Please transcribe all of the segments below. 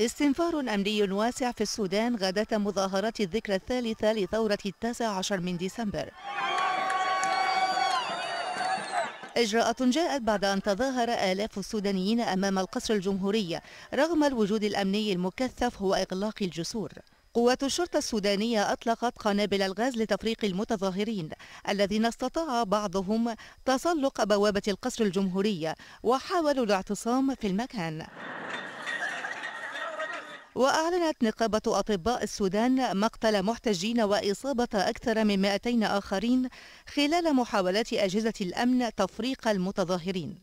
استنفار أمني واسع في السودان غادة مظاهرات الذكرى الثالثة لثورة التاسع عشر من ديسمبر إجراءات جاءت بعد أن تظاهر آلاف السودانيين أمام القصر الجمهوري رغم الوجود الأمني المكثف وإغلاق الجسور قوات الشرطة السودانية أطلقت قنابل الغاز لتفريق المتظاهرين الذين استطاع بعضهم تسلق بوابة القصر الجمهوري وحاولوا الاعتصام في المكان وأعلنت نقابة أطباء السودان مقتل محتجين وإصابة أكثر من 200 آخرين خلال محاولات أجهزة الأمن تفريق المتظاهرين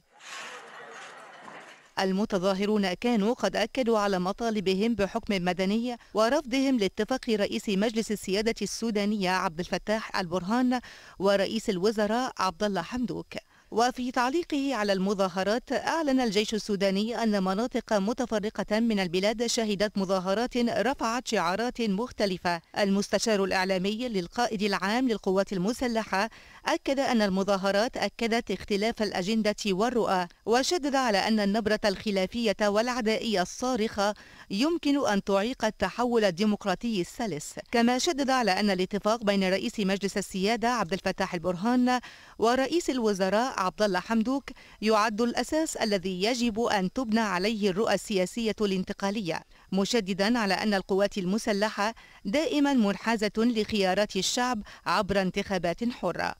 المتظاهرون كانوا قد أكدوا على مطالبهم بحكم مدني ورفضهم لاتفاق رئيس مجلس السيادة السودانية عبد الفتاح البرهان ورئيس الوزراء عبد الله حمدوك وفي تعليقه على المظاهرات أعلن الجيش السوداني أن مناطق متفرقة من البلاد شهدت مظاهرات رفعت شعارات مختلفة المستشار الإعلامي للقائد العام للقوات المسلحة أكد أن المظاهرات أكدت اختلاف الأجندة والرؤى وشدد على أن النبرة الخلافية والعدائية الصارخة يمكن أن تعيق التحول الديمقراطي السلس كما شدد على أن الاتفاق بين رئيس مجلس السيادة عبد الفتاح البرهان ورئيس الوزراء عبد الله حمدوك يعد الأساس الذي يجب أن تبنى عليه الرؤى السياسية الانتقالية مشددا على أن القوات المسلحة دائما منحازة لخيارات الشعب عبر انتخابات حرة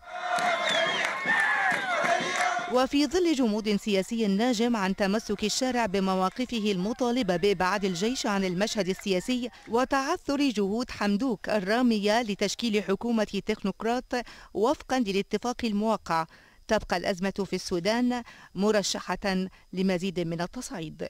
وفي ظل جمود سياسي ناجم عن تمسك الشارع بمواقفه المطالبة بإبعاد الجيش عن المشهد السياسي وتعثر جهود حمدوك الرامية لتشكيل حكومة تكنوقراط وفقا للاتفاق الموقع تبقى الأزمة في السودان مرشحة لمزيد من التصعيد